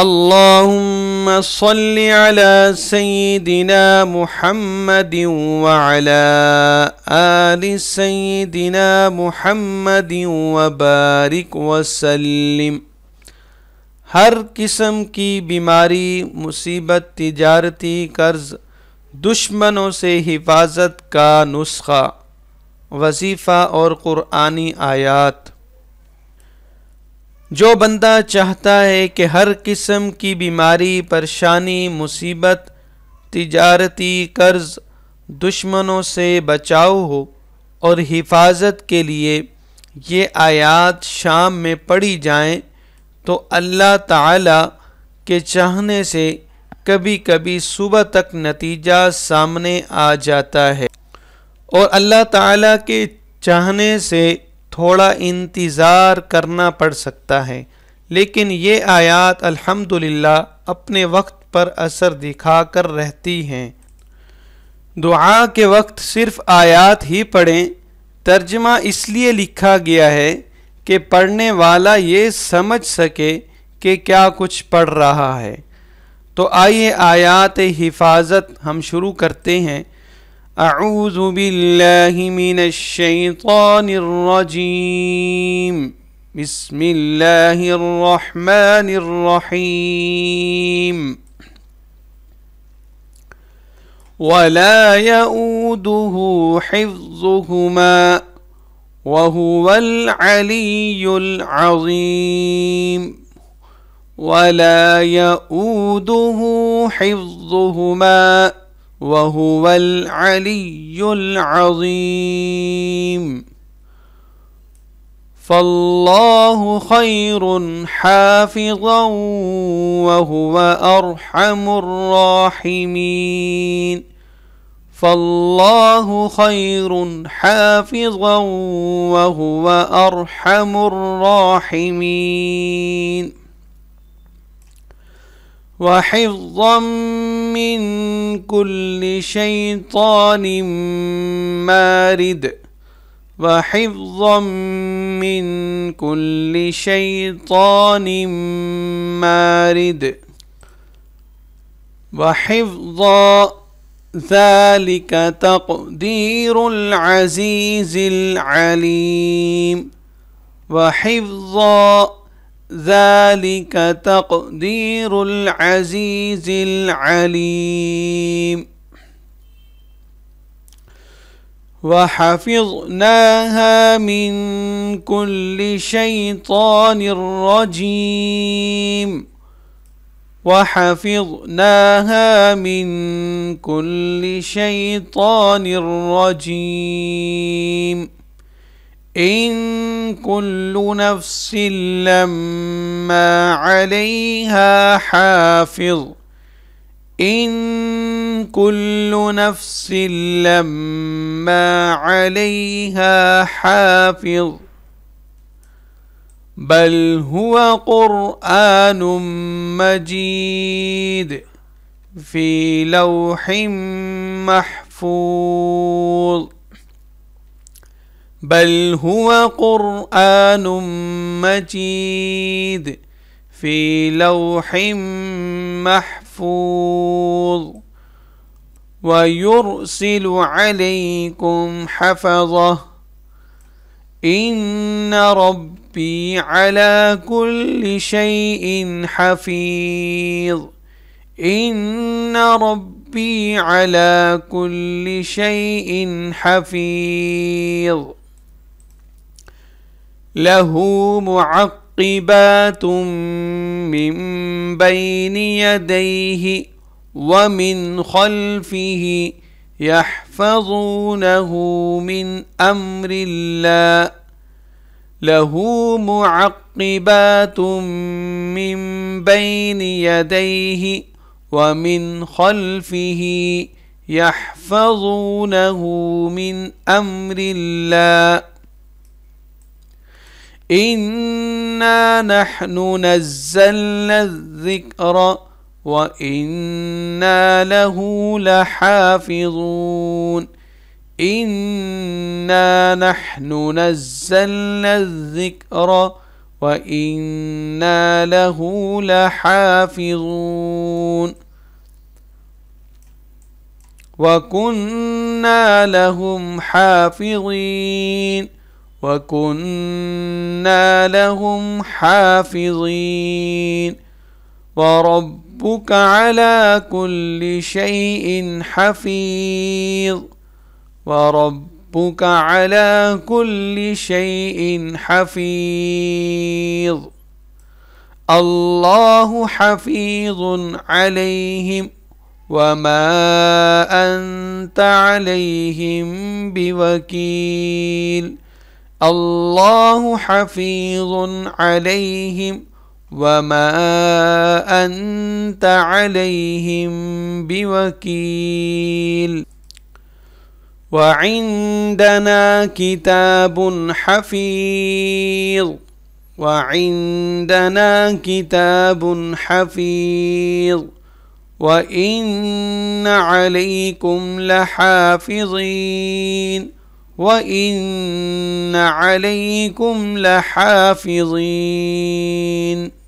اللهم صل على سيدنا محمد وعلى آل سيدنا محمد وبارك وسلم ہر قسم کی بیماری مصیبت تجارتی قرض دشمنوں سے حفاظت کا نسخہ وظیفہ اور قرآنی آیات جو بندہ چاہتا ہے کہ ہر قسم کی بیماری پریشانی مصیبت تجارتی قرض دشمنوں سے بچاؤ ہو اور حفاظت کے لیے یہ آیات شام میں پڑھی جائیں تو اللہ تعالی کے چاہنے سے کبھی کبھی صبح تک نتیجہ سامنے آ جاتا ہے اور اللہ تعالیٰ کے چاہنے سے تھوڑا انتظار کرنا پڑ سکتا ہے لیکن یہ آیات الحمد اپنے وقت پر اثر دکھا کر رہتی ہیں دعا کے وقت صرف آیات ہی پڑھیں ترجمہ اس لیے لکھا گیا ہے کہ پڑھنے والا یہ سمجھ سکے کہ کیا کچھ پڑھ رہا ہے تو آئیے آیات حفاظت ہم شروع کرتے ہیں أعوذ بالله من الشيطان الرجيم بسم الله الرحمن الرحيم ولا يؤوده حفظهما وهو العلي العظيم ولا يؤوده حفظهما وهو العلي العظيم فالله خير حافظا وهو ارحم الراحمين فالله خير حافظا وهو ارحم الراحمين وحفظا من كل شيطان مارد وحفظا من كل شيطان مارد وحفظا ذلك تقدير العزيز العليم وحفظا ذلك تقدير العزيز العليم وحفظناها من كل شيطان رجيم وحفظناها من كل شيطان رجيم إن كل نفس لما عليها حافظ إن كل نفس لما عليها حافظ بل هو قرآن مجيد في لوح محفوظ بل هو قرآن مجيد في لوح محفوظ ويرسل عليكم حفظه إن ربي على كل شيء حفيظ إن ربي على كل شيء حفيظ له معقبات من بين يديه ومن خلفه يحفظونه من امر الله له معقبات من بين يديه ومن خلفه يحفظونه من امر الله إنا نحن نزلنا الذكر وإنا له لحافظون إنا نحن نزلنا الذكر وإنا له لحافظون وكنا لهم حافظين وكنا لهم حافظين وربك على كل شيء حفيظ وربك على كل شيء حفيظ الله حفيظ عليهم وما أنت عليهم بوكيل الله حفيظ عليهم وما أنت عليهم بوكيل وعندنا كتاب حفيظ وعندنا كتاب حفيظ وإن عليكم لحافظين وإن عليكم لحافظين